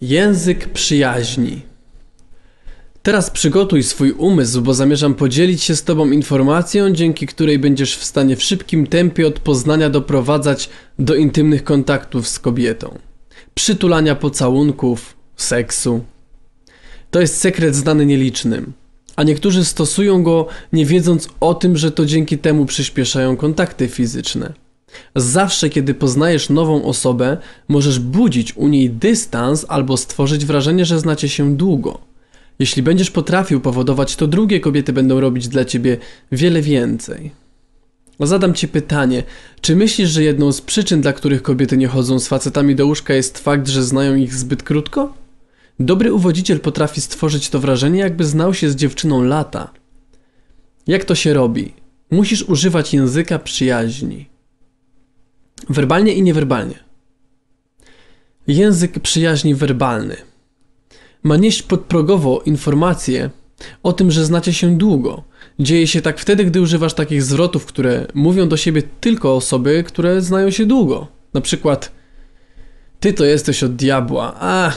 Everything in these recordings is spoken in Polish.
Język przyjaźni. Teraz przygotuj swój umysł, bo zamierzam podzielić się z Tobą informacją, dzięki której będziesz w stanie w szybkim tempie od poznania doprowadzać do intymnych kontaktów z kobietą, przytulania pocałunków, seksu. To jest sekret znany nielicznym, a niektórzy stosują go nie wiedząc o tym, że to dzięki temu przyspieszają kontakty fizyczne. Zawsze, kiedy poznajesz nową osobę, możesz budzić u niej dystans albo stworzyć wrażenie, że znacie się długo. Jeśli będziesz potrafił powodować, to drugie kobiety będą robić dla ciebie wiele więcej. Zadam ci pytanie: czy myślisz, że jedną z przyczyn, dla których kobiety nie chodzą z facetami do łóżka, jest fakt, że znają ich zbyt krótko? Dobry uwodziciel potrafi stworzyć to wrażenie, jakby znał się z dziewczyną lata. Jak to się robi? Musisz używać języka przyjaźni. Werbalnie i niewerbalnie. Język przyjaźni werbalny ma nieść podprogowo informacje o tym, że znacie się długo. Dzieje się tak wtedy, gdy używasz takich zwrotów, które mówią do siebie tylko osoby, które znają się długo. Na przykład, ty to jesteś od diabła, a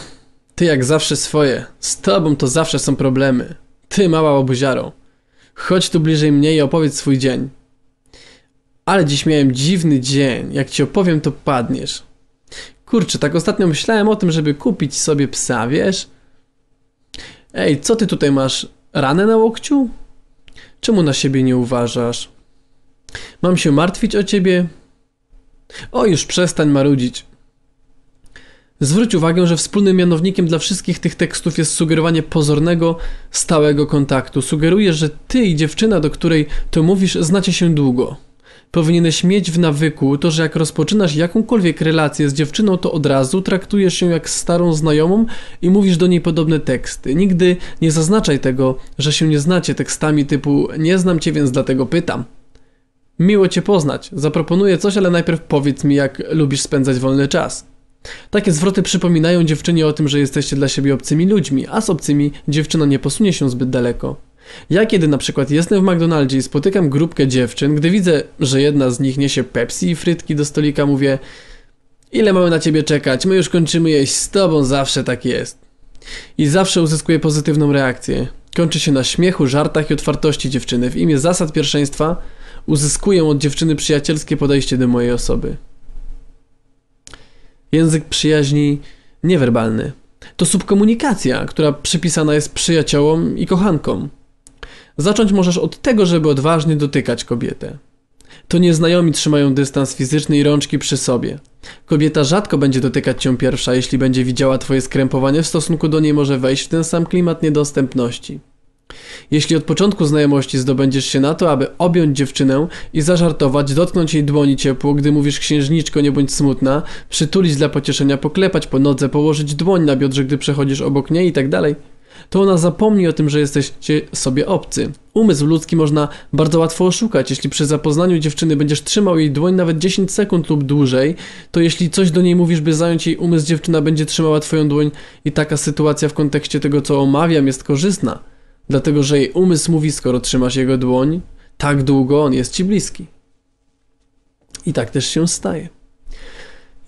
ty jak zawsze swoje, z tobą to zawsze są problemy. Ty mała łobuziaro, chodź tu bliżej mnie i opowiedz swój dzień. Ale dziś miałem dziwny dzień. Jak ci opowiem, to padniesz. Kurczę, tak ostatnio myślałem o tym, żeby kupić sobie psa, wiesz? Ej, co ty tutaj masz? Ranę na łokciu? Czemu na siebie nie uważasz? Mam się martwić o ciebie? O, już przestań marudzić. Zwróć uwagę, że wspólnym mianownikiem dla wszystkich tych tekstów jest sugerowanie pozornego, stałego kontaktu. Sugeruje, że ty i dziewczyna, do której to mówisz, znacie się długo. Powinieneś mieć w nawyku to, że jak rozpoczynasz jakąkolwiek relację z dziewczyną, to od razu traktujesz ją jak starą znajomą i mówisz do niej podobne teksty. Nigdy nie zaznaczaj tego, że się nie znacie tekstami typu nie znam cię, więc dlatego pytam. Miło cię poznać. Zaproponuję coś, ale najpierw powiedz mi, jak lubisz spędzać wolny czas. Takie zwroty przypominają dziewczynie o tym, że jesteście dla siebie obcymi ludźmi, a z obcymi dziewczyna nie posunie się zbyt daleko. Ja kiedy na przykład jestem w McDonaldzie i spotykam grupkę dziewczyn, gdy widzę, że jedna z nich niesie Pepsi i frytki do stolika, mówię Ile mamy na ciebie czekać? My już kończymy jeść z tobą, zawsze tak jest. I zawsze uzyskuję pozytywną reakcję. Kończy się na śmiechu, żartach i otwartości dziewczyny. W imię zasad pierwszeństwa uzyskuję od dziewczyny przyjacielskie podejście do mojej osoby. Język przyjaźni niewerbalny. To subkomunikacja, która przypisana jest przyjaciołom i kochankom. Zacząć możesz od tego, żeby odważnie dotykać kobietę. To nieznajomi trzymają dystans fizyczny i rączki przy sobie. Kobieta rzadko będzie dotykać cię pierwsza, jeśli będzie widziała twoje skrępowanie w stosunku do niej może wejść w ten sam klimat niedostępności. Jeśli od początku znajomości zdobędziesz się na to, aby objąć dziewczynę i zażartować, dotknąć jej dłoni ciepło, gdy mówisz księżniczko nie bądź smutna, przytulić dla pocieszenia, poklepać po nodze, położyć dłoń na biodrze, gdy przechodzisz obok niej i tak dalej – to ona zapomni o tym, że jesteście sobie obcy. Umysł ludzki można bardzo łatwo oszukać. Jeśli przy zapoznaniu dziewczyny będziesz trzymał jej dłoń nawet 10 sekund lub dłużej, to jeśli coś do niej mówisz, by zająć jej umysł, dziewczyna będzie trzymała twoją dłoń i taka sytuacja w kontekście tego, co omawiam, jest korzystna. Dlatego, że jej umysł mówi, skoro trzymasz jego dłoń, tak długo on jest ci bliski. I tak też się staje.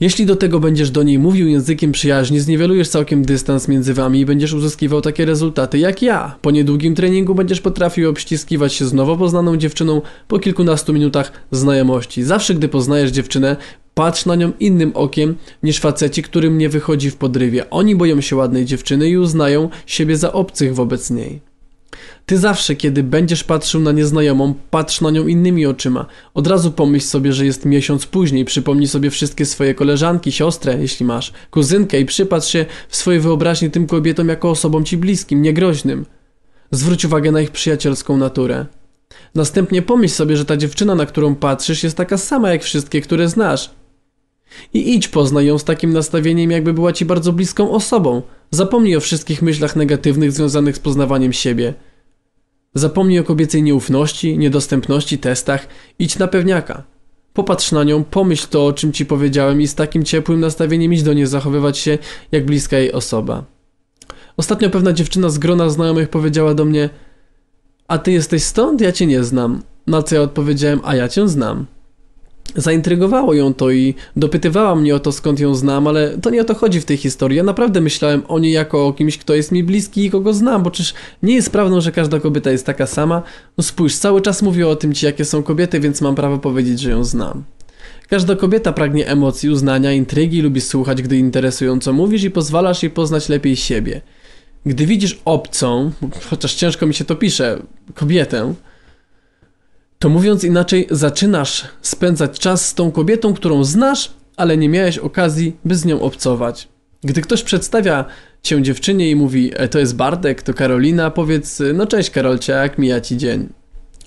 Jeśli do tego będziesz do niej mówił językiem przyjaźni, zniwelujesz całkiem dystans między wami i będziesz uzyskiwał takie rezultaty jak ja. Po niedługim treningu będziesz potrafił obściskiwać się z nowo poznaną dziewczyną po kilkunastu minutach znajomości. Zawsze gdy poznajesz dziewczynę, Patrz na nią innym okiem niż faceci, którym nie wychodzi w podrywie. Oni boją się ładnej dziewczyny i uznają siebie za obcych wobec niej. Ty zawsze, kiedy będziesz patrzył na nieznajomą, patrz na nią innymi oczyma. Od razu pomyśl sobie, że jest miesiąc później, przypomnij sobie wszystkie swoje koleżanki, siostrę, jeśli masz, kuzynkę i przypatrz się w swojej wyobraźni tym kobietom jako osobom ci bliskim, niegroźnym. Zwróć uwagę na ich przyjacielską naturę. Następnie pomyśl sobie, że ta dziewczyna, na którą patrzysz, jest taka sama jak wszystkie, które znasz. I idź poznaj ją z takim nastawieniem, jakby była ci bardzo bliską osobą. Zapomnij o wszystkich myślach negatywnych związanych z poznawaniem siebie. Zapomnij o kobiecej nieufności, niedostępności, testach, idź na pewniaka. Popatrz na nią, pomyśl to, o czym ci powiedziałem i z takim ciepłym nastawieniem idź do niej zachowywać się jak bliska jej osoba. Ostatnio pewna dziewczyna z grona znajomych powiedziała do mnie: A ty jesteś stąd? Ja cię nie znam. Na co ja odpowiedziałem: A ja cię znam. Zaintrygowało ją to i dopytywała mnie o to, skąd ją znam, ale to nie o to chodzi w tej historii. Ja naprawdę myślałem o niej jako o kimś, kto jest mi bliski i kogo znam, bo czyż nie jest prawdą, że każda kobieta jest taka sama? No spójrz, cały czas mówię o tym ci, jakie są kobiety, więc mam prawo powiedzieć, że ją znam. Każda kobieta pragnie emocji, uznania, intrygi, lubi słuchać, gdy interesująco mówisz i pozwalasz jej poznać lepiej siebie. Gdy widzisz obcą, chociaż ciężko mi się to pisze, kobietę, to mówiąc inaczej, zaczynasz spędzać czas z tą kobietą, którą znasz, ale nie miałeś okazji, by z nią obcować. Gdy ktoś przedstawia cię dziewczynie i mówi, e, to jest Bartek, to Karolina, powiedz, no cześć Karolcia, jak mija ci dzień?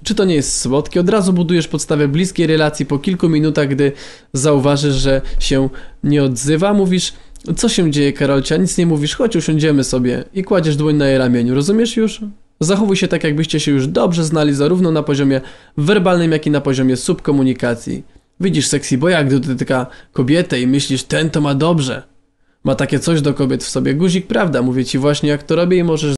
Czy to nie jest słodkie? Od razu budujesz podstawę bliskiej relacji po kilku minutach, gdy zauważysz, że się nie odzywa, mówisz, co się dzieje Karolcia, nic nie mówisz, chodź usiądziemy sobie i kładziesz dłoń na jej ramieniu, rozumiesz już? Zachowuj się tak, jakbyście się już dobrze znali zarówno na poziomie werbalnym, jak i na poziomie subkomunikacji. Widzisz sexy boya, gdy dotyka kobietę i myślisz, ten to ma dobrze. Ma takie coś do kobiet w sobie. Guzik, prawda, mówię ci właśnie jak to robię i możesz